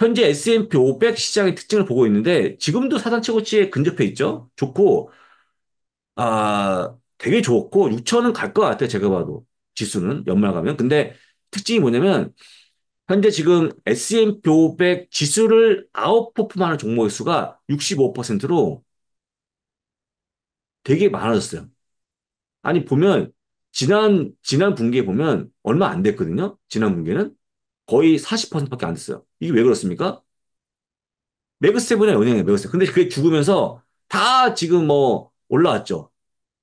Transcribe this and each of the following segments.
현재 S&P 500 시장의 특징을 보고 있는데 지금도 사상 최고치에 근접해 있죠. 좋고 아 되게 좋고 6천은 갈 것 같아요. 제가 봐도 지수는 연말 가면. 근데 특징이 뭐냐면 현재 지금 S&P 500 지수를 아웃퍼폼하는 종목의 수가 65%로 되게 많아졌어요. 아니 보면 지난 지난 분기에 보면 얼마 안 됐거든요. 지난 분기는 거의 40%밖에 안 됐어요. 이게 왜 그렇습니까? 매그세븐이은행에 매그세븐. 근데 그게 죽으면서 다 지금 뭐 올라왔죠.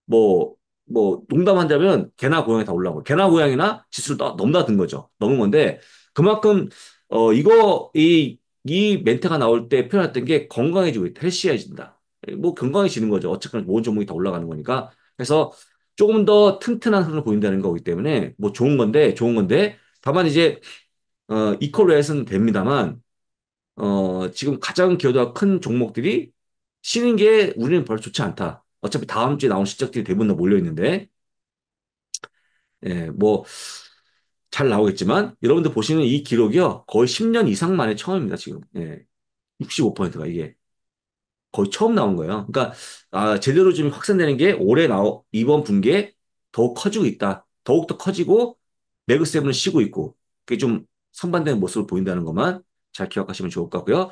뭐, 뭐, 농담한다면 개나 고양이 다 올라온 거 개나 고양이나 지수를 넘나든 거죠. 넘은 건데 그만큼, 어, 이거, 이, 이 멘트가 나올 때 표현했던 게 건강해지고 있다. 헬시해진다. 뭐 건강해지는 거죠. 어쨌거 모든 종목이 다 올라가는 거니까. 그래서 조금 더 튼튼한 흐름을 보인다는 거기 때문에 뭐 좋은 건데, 좋은 건데, 다만 이제 어, 이퀄 웨에서는 됩니다만 어, 지금 가장 기여도가 큰 종목들이 쉬는 게 우리는 별로 좋지 않다. 어차피 다음 주에 나온 실적들이 대부분 다 몰려 있는데 예, 뭐잘 나오겠지만 여러분들 보시는 이 기록이요. 거의 10년 이상 만에 처음입니다, 지금. 예. 65%가 이게 거의 처음 나온 거예요. 그러니까 아, 제대로 지금 확산되는 게 올해 나오 이번 분기에 더욱 커지고 있다. 더욱더 커지고 매그세븐은 쉬고 있고 그게 좀 선반되는 모습을 보인다는 것만 잘 기억하시면 좋을 것 같고요.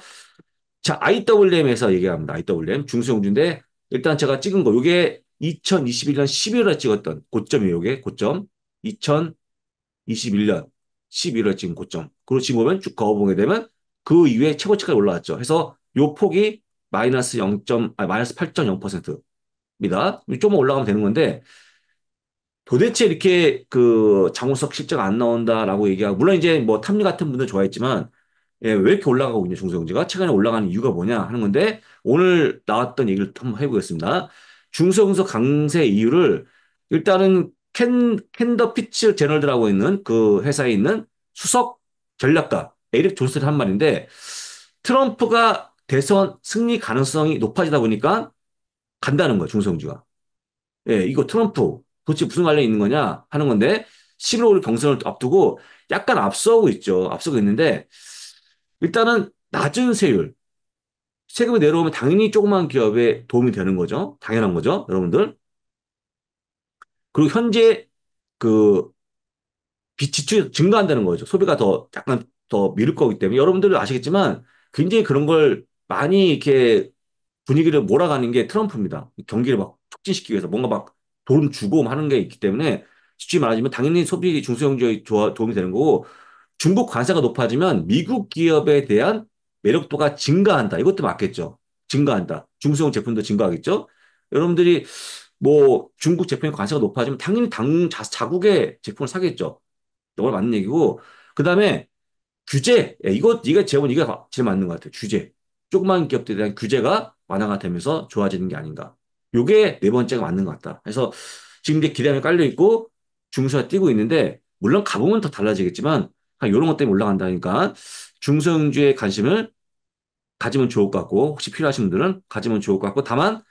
자, IWM에서 얘기합니다. IWM 중소형주인데 일단 제가 찍은 거 이게 2021년 11월에 찍었던 고점이에요. 이게 고점 2021년 11월 찍은 고점. 그리고 지금 보면 쭉 거어보게 되면 그 이후에 최고치까지 올라왔죠. 해서 요 폭이 마이너스 0. 아 마이너스 8.0%입니다. 조 올라가면 되는 건데 도대체 이렇게 그 장우석 실적 안 나온다라고 얘기하고 물론 이제 뭐 탐리 같은 분들 좋아했지만 예, 왜 이렇게 올라가고 있냐 중소형제가 최근에 올라가는 이유가 뭐냐 하는 건데 오늘 나왔던 얘기를 한번 해보겠습니다. 중소형석 강세 이유를 일단은 캔 캔더 피츠 제널드라고 있는 그 회사에 있는 수석 전략가 에릭 존슨 한 말인데 트럼프가 대선 승리 가능성이 높아지다 보니까 간다는 거야 중소형주가. 예, 이거 트럼프 도대체 무슨 관련이 있는 거냐 하는 건데 11월 경선을 앞두고 약간 앞서고 있죠. 앞서고 있는데 일단은 낮은 세율 세금이 내려오면 당연히 조그만 기업에 도움이 되는 거죠. 당연한 거죠, 여러분들. 그리고 현재 그비 지출 증가한다는 거죠. 소비가 더 약간 더 미룰 거기 때문에 여러분들 아시겠지만 굉장히 그런 걸 많이 이렇게 분위기를 몰아가는 게 트럼프입니다. 경기를 막 촉진시키기 위해서 뭔가 막돈 주고 뭐 하는 게 있기 때문에 쉽지 말 많아지면 당연히 소비 중소형주에 도움이 되는 거고 중국 관세가 높아지면 미국 기업에 대한 매력도가 증가한다. 이것도 맞겠죠. 증가한다. 중소형 제품도 증가하겠죠. 여러분들이 뭐 중국 제품의 관세가 높아지면 당연히 당 자, 자국의 제품을 사겠죠. 이걸 맞는 얘기고 그다음에 규제 예, 이거 이가 제본 이게 제일 맞는 것 같아요. 규제 조그만 기업들에 대한 규제가 완화가 되면서 좋아지는 게 아닌가. 요게 네 번째가 맞는 것 같다. 그래서 지금 이제 기대감이 깔려있고 중소가 뛰고 있는데, 물론 가보면 더 달라지겠지만, 요런것 때문에 올라간다니까 중소형주의 관심을 가지면 좋을 것 같고, 혹시 필요하신 분들은 가지면 좋을 것 같고, 다만,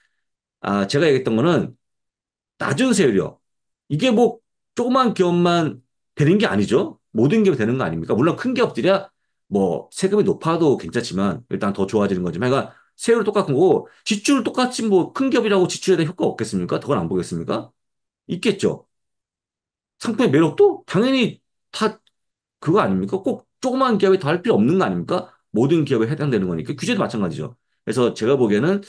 아, 제가 얘기했던 거는 낮은 세율이요. 이게 뭐 조그만 기업만 되는 게 아니죠. 모든 기업이 되는 거 아닙니까? 물론 큰 기업들이야 뭐 세금이 높아도 괜찮지만 일단 더 좋아지는 거지만 그러니까 세율 똑같은 거고 지출 똑같이 뭐 큰 기업이라고 지출에 대한 효과 없겠습니까? 그건 안 보겠습니까? 있겠죠. 상품의 매력도 당연히 다 그거 아닙니까? 꼭 조그만 기업이다 할 필요 없는 거 아닙니까? 모든 기업에 해당되는 거니까 규제도 마찬가지죠. 그래서 제가 보기에는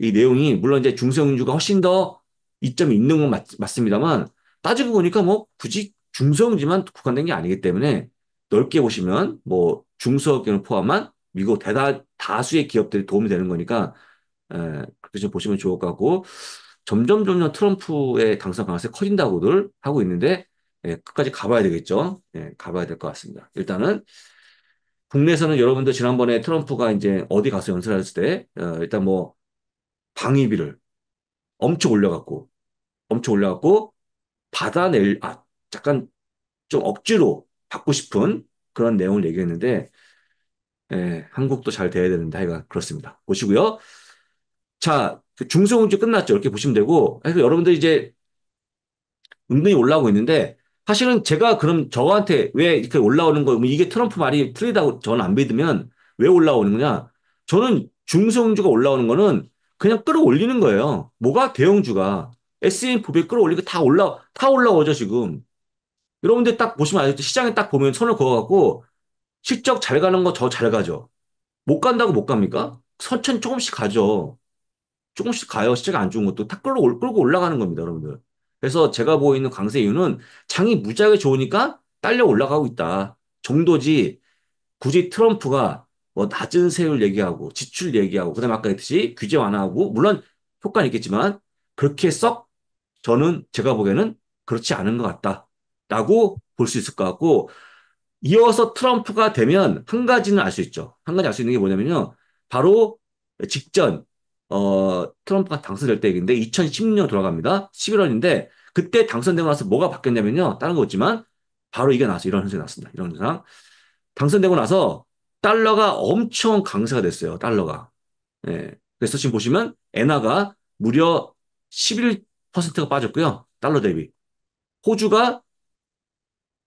이 내용이 물론 이제 중소형주가 훨씬 더 이점이 있는 건 맞, 습니다만 따지고 보니까 뭐 굳이 중소형지만 국한된 게 아니기 때문에 넓게 보시면 뭐중소형을 포함한 미국 대다 다수의 기업들이 도움이 되는 거니까 에, 그렇게 좀 보시면 좋을 것 같고 점점 점점 트럼프의 당선 가능성이 커진다고들 하고 있는데 예, 끝까지 가봐야 되겠죠. 예, 가봐야 될 것 같습니다. 일단은 국내에서는 여러분들 지난번에 트럼프가 이제 어디 가서 연설했을 때 어, 일단 뭐 방위비를 엄청 올려갖고 엄청 올려갖고 받아낼 아 잠깐 좀 억지로 받고 싶은 그런 내용을 얘기했는데 예, 한국도 잘 돼야 되는데 하여간 그렇습니다. 보시고요. 자, 그 중소형주 끝났죠. 이렇게 보시면 되고 그래서 여러분들 이제 은근히 올라오고 있는데 사실은 제가 그럼 저한테 왜 이렇게 올라오는 거 뭐 이게 트럼프 말이 틀리다고 저는 안 믿으면 왜 올라오는 거냐? 저는 중소형주가 올라오는 거는 그냥 끌어올리는 거예요. 뭐가 대형주가 S&P 500 끌어올리고 다 올라 다 올라오죠 지금. 여러분들 딱 보시면 알겠죠. 시장에 딱 보면 손을 그어갖고 실적 잘 가는 거 저 잘 가죠. 못 간다고 못 갑니까? 선천 조금씩 가죠. 조금씩 가요. 실적 안 좋은 것도 탁 끌고, 끌고 올라가는 겁니다, 여러분들. 그래서 제가 보이는 강세 이유는 장이 무지하게 좋으니까 딸려 올라가고 있다. 정도지 굳이 트럼프가 뭐 낮은 세율 얘기하고 지출 얘기하고 그다음에 아까 했듯이 규제 완화하고 물론 효과는 있겠지만 그렇게 썩 저는 제가 보기에는 그렇지 않은 것 같다라고 볼 수 있을 것 같고 이어서 트럼프가 되면 한 가지는 알 수 있죠. 한 가지 알 수 있는 게 뭐냐면요. 바로 직전 어, 트럼프가 당선될 때인데 2 0 1 6년 돌아갑니다. 11월인데 그때 당선되고 나서 뭐가 바뀌었냐면요. 다른 거 없지만 바로 이게 나서 이런 현상이 났습니다. 이런 현상. 당선되고 나서 달러가 엄청 강세가 됐어요. 달러가. 예. 그래서 지금 보시면 엔화가 무려 11%가 빠졌고요. 달러 대비. 호주가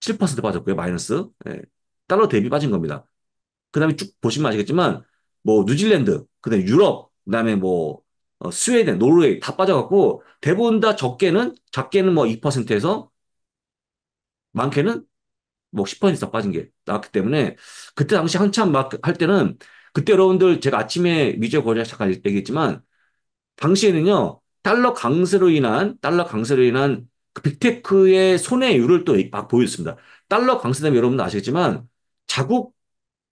7% 빠졌고요. 마이너스. 예. 달러 대비 빠진 겁니다. 그 다음에 쭉 보시면 아시겠지만, 뭐, 뉴질랜드, 그 다음에 유럽, 그 다음에 뭐, 어, 스웨덴, 노르웨이 다 빠져갖고, 대부분 다 적게는, 작게는 뭐 2%에서 많게는 뭐 10% 이상 빠진 게 나왔기 때문에, 그때 당시 한참 막 할 때는, 그때 여러분들 제가 아침에 미제 거래 잠깐 얘기했지만, 당시에는요, 달러 강세로 인한, 달러 강세로 인한 그 빅테크의 손해율을 또 막 보여줬습니다. 달러 강세 때문 여러분 아시겠지만 자국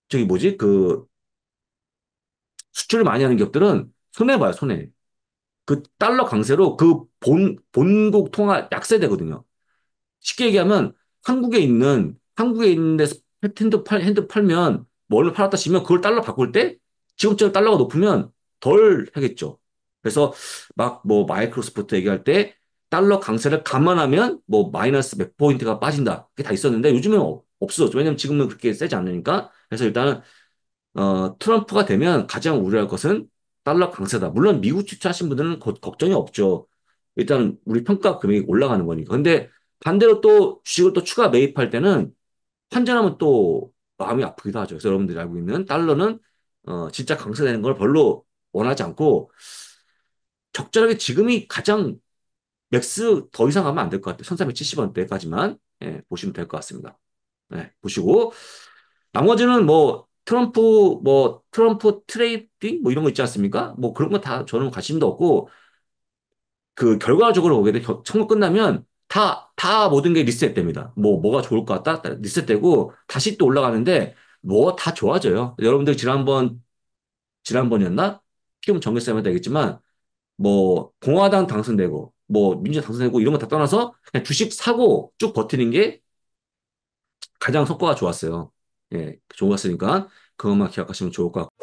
저기 뭐지 그 수출을 많이 하는 기업들은 손해 봐요 손해. 그 달러 강세로 그 본 본국 통화 약세되거든요. 쉽게 얘기하면 한국에 있는 한국에 있는데 핸드 팔 핸드 팔면 뭘 팔았다 치면 그걸 달러 바꿀 때 지금처럼 달러가 높으면 덜 하겠죠. 그래서 막 뭐 마이크로소프트 얘기할 때 달러 강세를 감안하면 뭐 마이너스 몇 포인트가 빠진다. 그게 다 있었는데 요즘은 없어. 왜냐면 지금은 그렇게 세지 않으니까. 그래서 일단은 어, 트럼프가 되면 가장 우려할 것은 달러 강세다. 물론 미국 투자하신 분들은 거, 걱정이 없죠. 일단 우리 평가 금액이 올라가는 거니까. 근데 반대로 또 주식을 또 추가 매입할 때는 환전하면 또 마음이 아프기도 하죠. 그래서 여러분들이 알고 있는 달러는 어, 진짜 강세되는 걸 별로 원하지 않고 적절하게 지금이 가장 맥스 더 이상 하면 안 될 것 같아요. 1370원대까지만 예, 보시면 될 것 같습니다. 예, 보시고 나머지는 뭐 트럼프 뭐 트럼프 트레이딩 뭐 이런 거 있지 않습니까? 뭐 그런 거 다 저는 관심도 없고 그 결과적으로 보게 돼 선거 끝나면 다 다 모든 게 리셋됩니다. 뭐 뭐가 좋을 것 같다 리셋되고 다시 또 올라가는데 뭐 다 좋아져요. 여러분들 지난번 지난번이었나? 피움 정기세면 되겠지만 뭐 공화당 당선되고 뭐 민주당 당선되고 이런 거 다 떠나서 그냥 주식 사고 쭉 버티는 게 가장 성과가 좋았어요. 예, 좋았으니까 그것만 기억하시면 좋을 것 같고.